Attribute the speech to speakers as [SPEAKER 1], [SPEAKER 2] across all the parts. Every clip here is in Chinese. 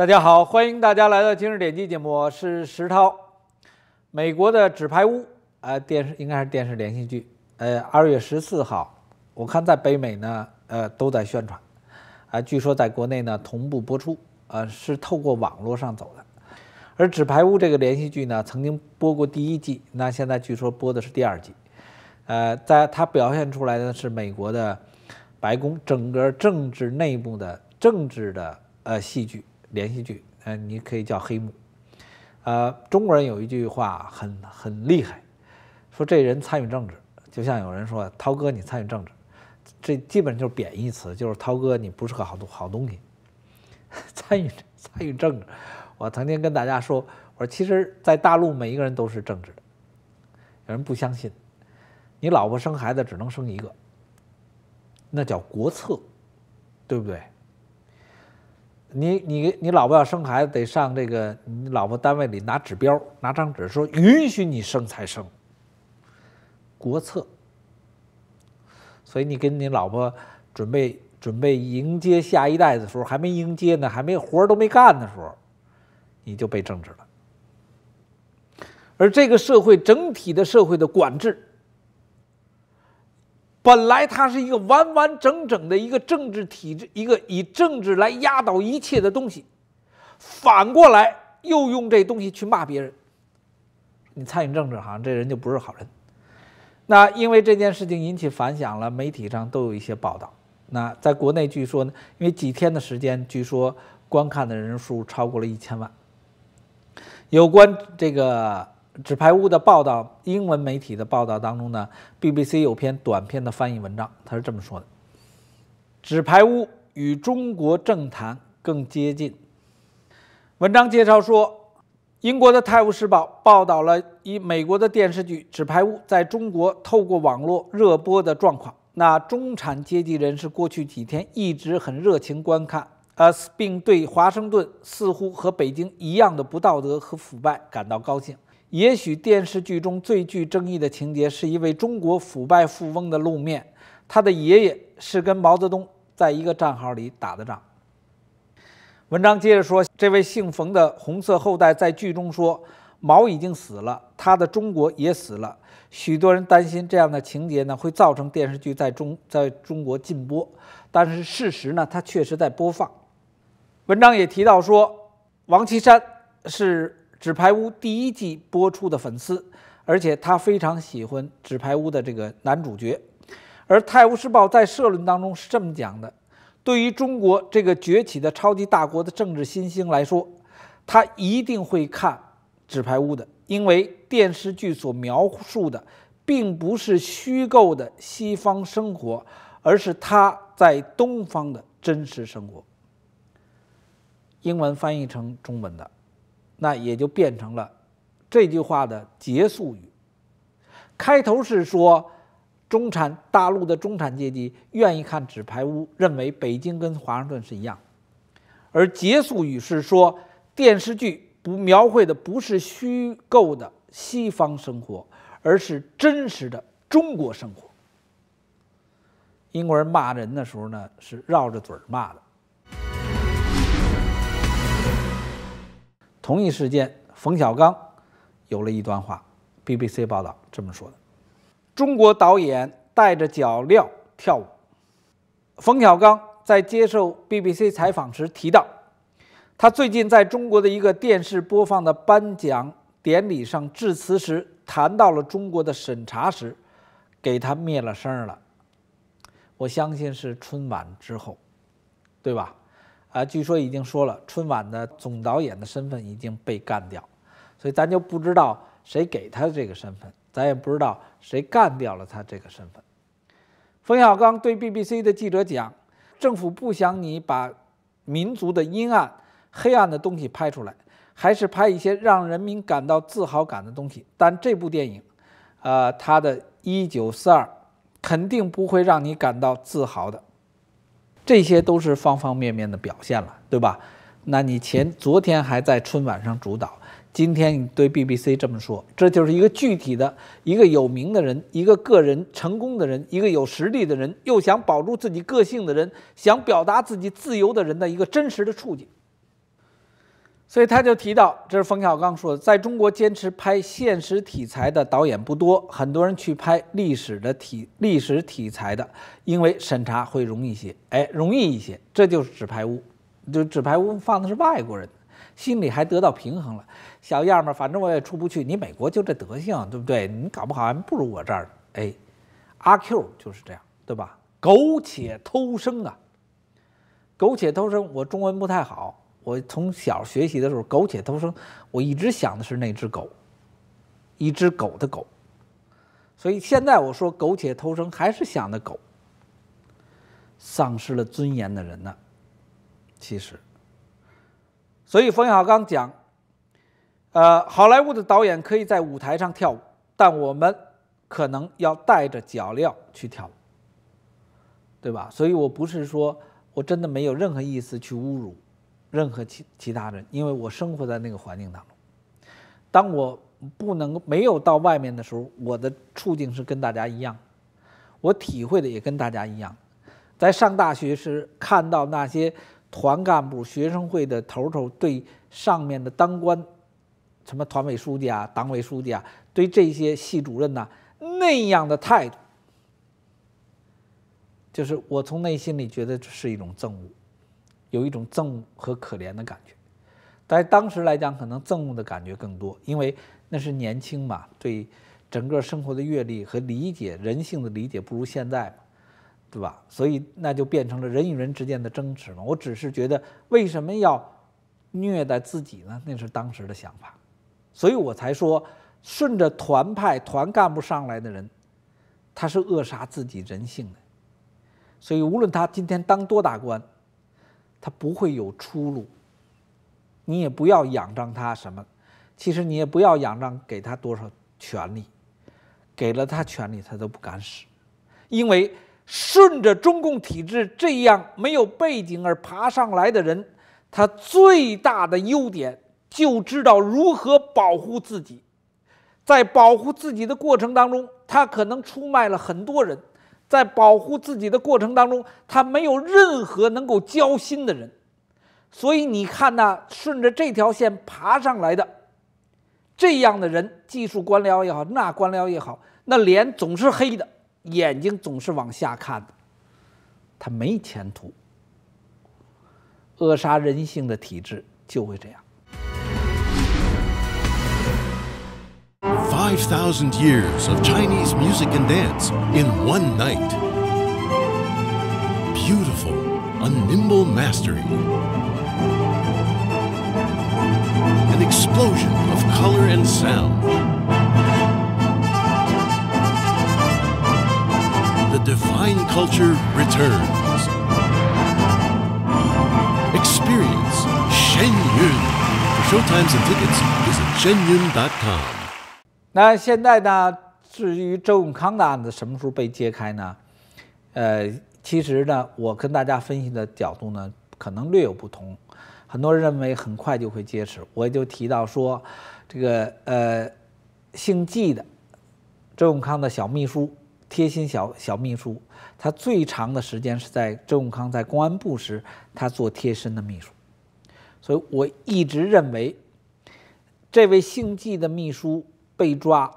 [SPEAKER 1] 大家好，欢迎大家来到今日点击节目，我是石涛。美国的《纸牌屋》啊，电视应该是电视连续剧。呃，二月十四号，我看在北美呢，呃，都在宣传。啊，据说在国内呢同步播出，呃，是透过网络上走的。而《纸牌屋》这个连续剧呢，曾经播过第一季，那现在据说播的是第二季。呃，在它表现出来的，是美国的白宫整个政治内部的政治的呃戏剧。连续剧，嗯，你可以叫黑幕。呃，中国人有一句话很很厉害，说这人参与政治，就像有人说涛哥你参与政治，这基本就是贬义词，就是涛哥你不是个好多好东西。参与参与政治，我曾经跟大家说，我说其实，在大陆每一个人都是政治的。有人不相信，你老婆生孩子只能生一个，那叫国策，对不对？你你你老婆要生孩子，得上这个你老婆单位里拿指标，拿张纸说允许你生才生。国策，所以你跟你老婆准备准备迎接下一代的时候，还没迎接呢，还没活都没干的时候，你就被政治了。而这个社会整体的社会的管制。本来它是一个完完整整的一个政治体制，一个以政治来压倒一切的东西，反过来又用这东西去骂别人，你参与政治好像这人就不是好人。那因为这件事情引起反响了，媒体上都有一些报道。那在国内据说呢，因为几天的时间，据说观看的人数超过了一千万。有关这个。《纸牌屋》的报道，英文媒体的报道当中呢，BBC 有篇短篇的翻译文章，他是这么说的：“《纸牌屋》与中国政坛更接近。”文章介绍说，英国的《泰晤士报》报道了以美国的电视剧《纸牌屋》在中国透过网络热播的状况。那中产阶级人士过去几天一直很热情观看，呃，并对华盛顿似乎和北京一样的不道德和腐败感到高兴。也许电视剧中最具争议的情节是一位中国腐败富翁的露面，他的爷爷是跟毛泽东在一个战壕里打的仗。文章接着说，这位姓冯的红色后代在剧中说，毛已经死了，他的中国也死了。许多人担心这样的情节呢会造成电视剧在中在中国禁播，但是事实呢，它确实在播放。文章也提到说，王岐山是。《纸牌屋》第一季播出的粉丝，而且他非常喜欢《纸牌屋》的这个男主角。而《泰晤士报》在社论当中是这么讲的：，对于中国这个崛起的超级大国的政治新星来说，他一定会看《纸牌屋》的，因为电视剧所描述的并不是虚构的西方生活，而是他在东方的真实生活。英文翻译成中文的。那也就变成了这句话的结束语。开头是说中产大陆的中产阶级愿意看《纸牌屋》，认为北京跟华盛顿是一样；而结束语是说电视剧不描绘的不是虚构的西方生活，而是真实的中国生活。英国人骂人的时候呢，是绕着嘴骂的。同一时间，冯小刚有了一段话。BBC 报道这么说的：中国导演带着脚镣跳舞。冯小刚在接受 BBC 采访时提到，他最近在中国的一个电视播放的颁奖典礼上致辞时，谈到了中国的审查时，给他灭了声了。我相信是春晚之后，对吧？啊，据说已经说了，春晚的总导演的身份已经被干掉，所以咱就不知道谁给他这个身份，咱也不知道谁干掉了他这个身份。冯小刚对 BBC 的记者讲：“政府不想你把民族的阴暗、黑暗的东西拍出来，还是拍一些让人民感到自豪感的东西。但这部电影，呃，他的一九四二肯定不会让你感到自豪的。”这些都是方方面面的表现了，对吧？那你前昨天还在春晚上主导，今天你对 BBC 这么说，这就是一个具体的、一个有名的人、一个个人成功的人、一个有实力的人，又想保住自己个性的人，想表达自己自由的人的一个真实的处境。所以他就提到，这是冯小刚说，的，在中国坚持拍现实题材的导演不多，很多人去拍历史的体历史题材的，因为审查会容易些，哎，容易一些，这就是纸牌屋，就纸牌屋放的是外国人，心里还得到平衡了，小样儿，反正我也出不去，你美国就这德行，对不对？你搞不好还不如我这儿，哎，阿 Q 就是这样，对吧？苟且偷生啊，苟且偷生，我中文不太好。我从小学习的时候苟且偷生，我一直想的是那只狗，一只狗的狗，所以现在我说苟且偷生还是想的狗，丧失了尊严的人呢，其实，所以冯小刚讲，呃，好莱坞的导演可以在舞台上跳舞，但我们可能要带着脚镣去跳舞，对吧？所以我不是说我真的没有任何意思去侮辱。任何其其他人，因为我生活在那个环境当中。当我不能没有到外面的时候，我的处境是跟大家一样，我体会的也跟大家一样。在上大学时，看到那些团干部、学生会的头头对上面的当官，什么团委书记啊、党委书记啊，对这些系主任呐那样的态度，就是我从内心里觉得是一种憎恶。有一种憎恶和可怜的感觉，在当时来讲，可能憎恶的感觉更多，因为那是年轻嘛，对整个生活的阅历和理解、人性的理解不如现在嘛，对吧？所以那就变成了人与人之间的争执嘛。我只是觉得，为什么要虐待自己呢？那是当时的想法，所以我才说，顺着团派、团干部上来的人，他是扼杀自己人性的。所以，无论他今天当多大官。他不会有出路，你也不要仰仗他什么，其实你也不要仰仗给他多少权利，给了他权利，他都不敢使，因为顺着中共体制这样没有背景而爬上来的人，他最大的优点就知道如何保护自己，在保护自己的过程当中，他可能出卖了很多人。在保护自己的过程当中，他没有任何能够交心的人，所以你看那顺着这条线爬上来的这样的人，技术官僚也好，那官僚也好，那脸总是黑的，眼睛总是往下看的，他没前途。扼杀人性的体制就会这样。5,000 years of Chinese music and dance in one night. Beautiful, a nimble mastery. An explosion of color and sound. The divine culture returns. Experience Shen Yun. For showtimes and tickets, visit shenyun.com. 那现在呢？至于周永康的案子什么时候被揭开呢？呃，其实呢，我跟大家分析的角度呢，可能略有不同。很多人认为很快就会揭示，我就提到说，这个呃，姓纪的，周永康的小秘书，贴心小小秘书，他最长的时间是在周永康在公安部时，他做贴身的秘书。所以我一直认为，这位姓纪的秘书。被抓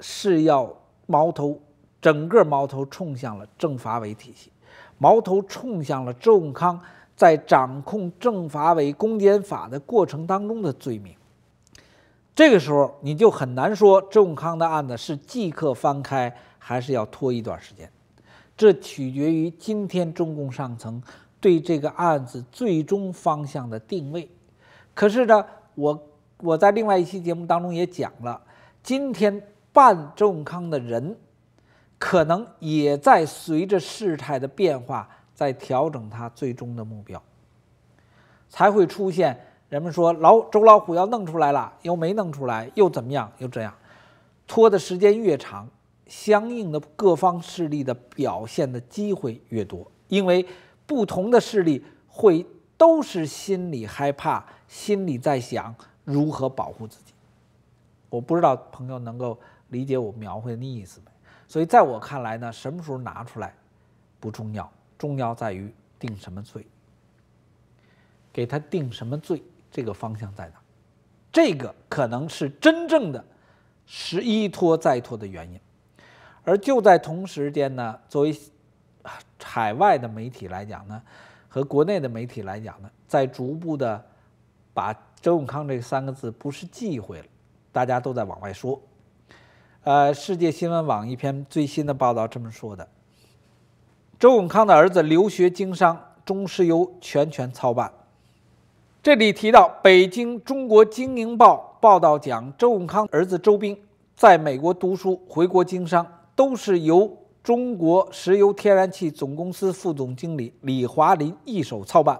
[SPEAKER 1] 是要矛头，整个矛头冲向了政法委体系，矛头冲向了周永康在掌控政法委公检法的过程当中的罪名。这个时候你就很难说周永康的案子是即刻翻开，还是要拖一段时间，这取决于今天中共上层对这个案子最终方向的定位。可是呢，我我在另外一期节目当中也讲了。今天办重康的人，可能也在随着事态的变化，在调整他最终的目标，才会出现人们说老周老虎要弄出来了，又没弄出来，又怎么样，又这样，拖的时间越长，相应的各方势力的表现的机会越多，因为不同的势力会都是心里害怕，心里在想如何保护自己。我不知道朋友能够理解我描绘的意思没？所以在我看来呢，什么时候拿出来不重要，重要在于定什么罪，给他定什么罪，这个方向在哪？这个可能是真正的是一拖再拖的原因。而就在同时间呢，作为海外的媒体来讲呢，和国内的媒体来讲呢，在逐步的把周永康这三个字不是忌讳了。大家都在往外说，呃，世界新闻网一篇最新的报道这么说的：周永康的儿子留学经商，中石油全权操办。这里提到，北京《中国经营报》报道讲，周永康儿子周斌在美国读书，回国经商，都是由中国石油天然气总公司副总经理李华林一手操办，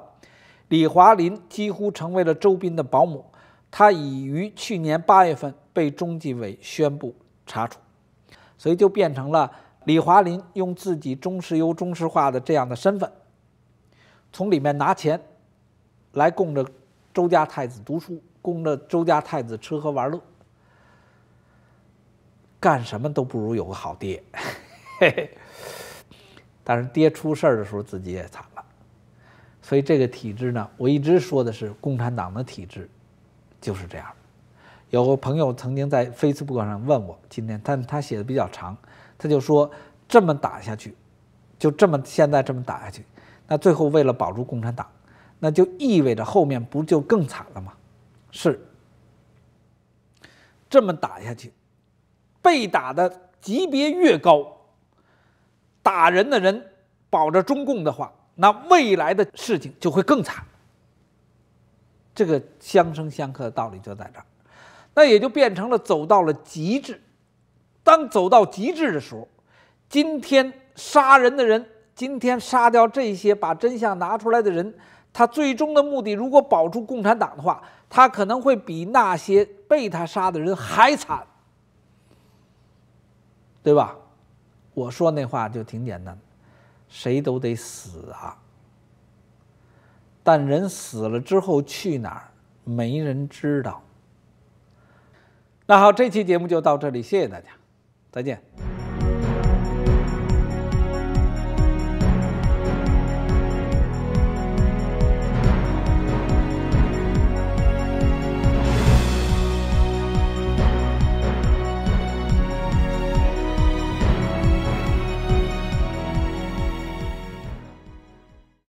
[SPEAKER 1] 李华林几乎成为了周斌的保姆。他已于去年八月份被中纪委宣布查处，所以就变成了李华林用自己中石油、中石化的这样的身份，从里面拿钱，来供着周家太子读书，供着周家太子吃喝玩乐，干什么都不如有个好爹。但是爹出事儿的时候自己也惨了，所以这个体制呢，我一直说的是共产党的体制。就是这样，有个朋友曾经在 Facebook 上问我今天，但他写的比较长，他就说这么打下去，就这么现在这么打下去，那最后为了保住共产党，那就意味着后面不就更惨了吗？是，这么打下去，被打的级别越高，打人的人保着中共的话，那未来的事情就会更惨。这个相生相克的道理就在这儿，那也就变成了走到了极致。当走到极致的时候，今天杀人的人，今天杀掉这些把真相拿出来的人，他最终的目的，如果保住共产党的话，他可能会比那些被他杀的人还惨，对吧？我说那话就挺简单的，谁都得死啊。但人死了之后去哪儿，没人知道。那好，这期节目就到这里，谢谢大家，再见。